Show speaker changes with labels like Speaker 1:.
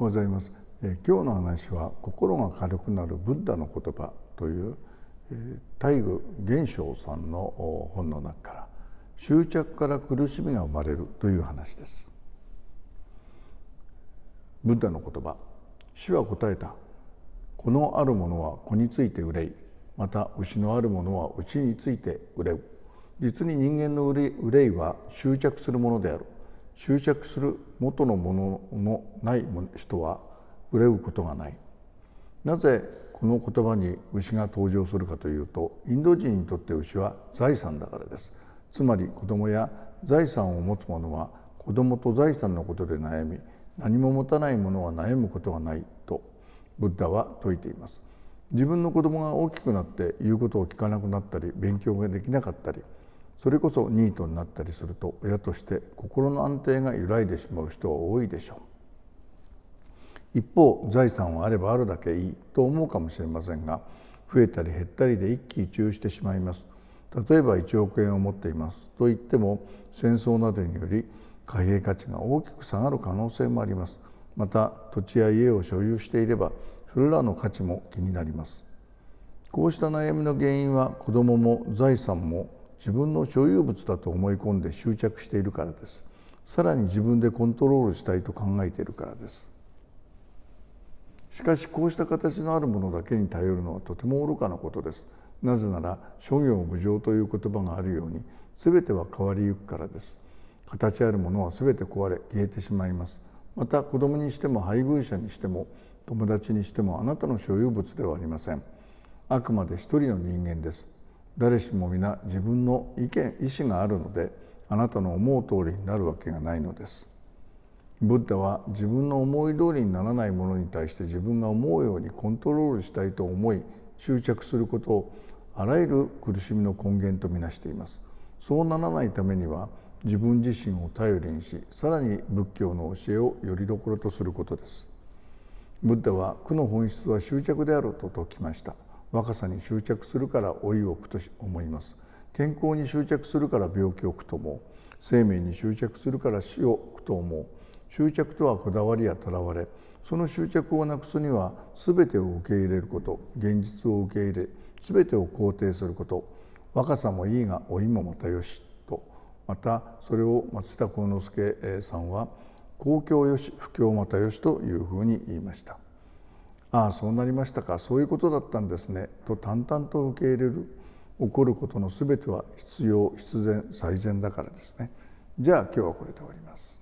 Speaker 1: ございます、えー、今日の話は心が軽くなるブッダの言葉という、えー、大愚玄章さんの本の中から執着から苦しみが生まれるという話ですブッダの言葉主は答えた子のあるものは子について憂いまた牛のあるものは牛について憂う実に人間の憂いは執着するものである執着する元のもののない人は憂うことがないなぜこの言葉に牛が登場するかというとインド人にとって牛は財産だからですつまり子供や財産を持つ者は子供と財産のことで悩み何も持たない者は悩むことはないとブッダは説いています自分の子供が大きくなって言うことを聞かなくなったり勉強ができなかったりそれこそニートになったりすると親として心の安定が揺らいでしまう人は多いでしょう一方財産はあればあるだけいいと思うかもしれませんが増えたり減ったりで一喜一憂してしまいます例えば1億円を持っていますと言っても戦争などにより貨幣価値が大きく下がる可能性もありますまた土地や家を所有していればそれらの価値も気になりますこうした悩みの原因は子どもも財産も自分の所有物だと思い込んで執着しているからですさらに自分でコントロールしたいと考えているからですしかしこうした形のあるものだけに頼るのはとても愚かなことですなぜなら諸行無常という言葉があるように全ては変わりゆくからです形あるものは全て壊れ消えてしまいますまた子供にしても配偶者にしても友達にしてもあなたの所有物ではありませんあくまで一人の人間です誰しも皆自分の意見意思があるのであなたの思う通りになるわけがないのです。ブッダは自分の思い通りにならないものに対して自分が思うようにコントロールしたいと思い執着することをあらゆる苦しみの根源とみなしています。そうならないためには自分自身を頼りにしさらに仏教の教えをよりどころとすることです。ブッダは苦の本質は執着であると説きました。若さに執着するから老いをくと思います健康に執着するから病気をくと思う生命に執着するから死をくと思う執着とはこだわりやとらわれその執着をなくすには全てを受け入れること現実を受け入れ全てを肯定すること若さもいいが老いもまたよしとまたそれを松下幸之助さんは「公共よし不況またよし」というふうに言いました。ああそうなりましたかそういうことだったんですねと淡々と受け入れる起こることの全ては必要必然最善だからですねじゃあ今日はこれで終わります。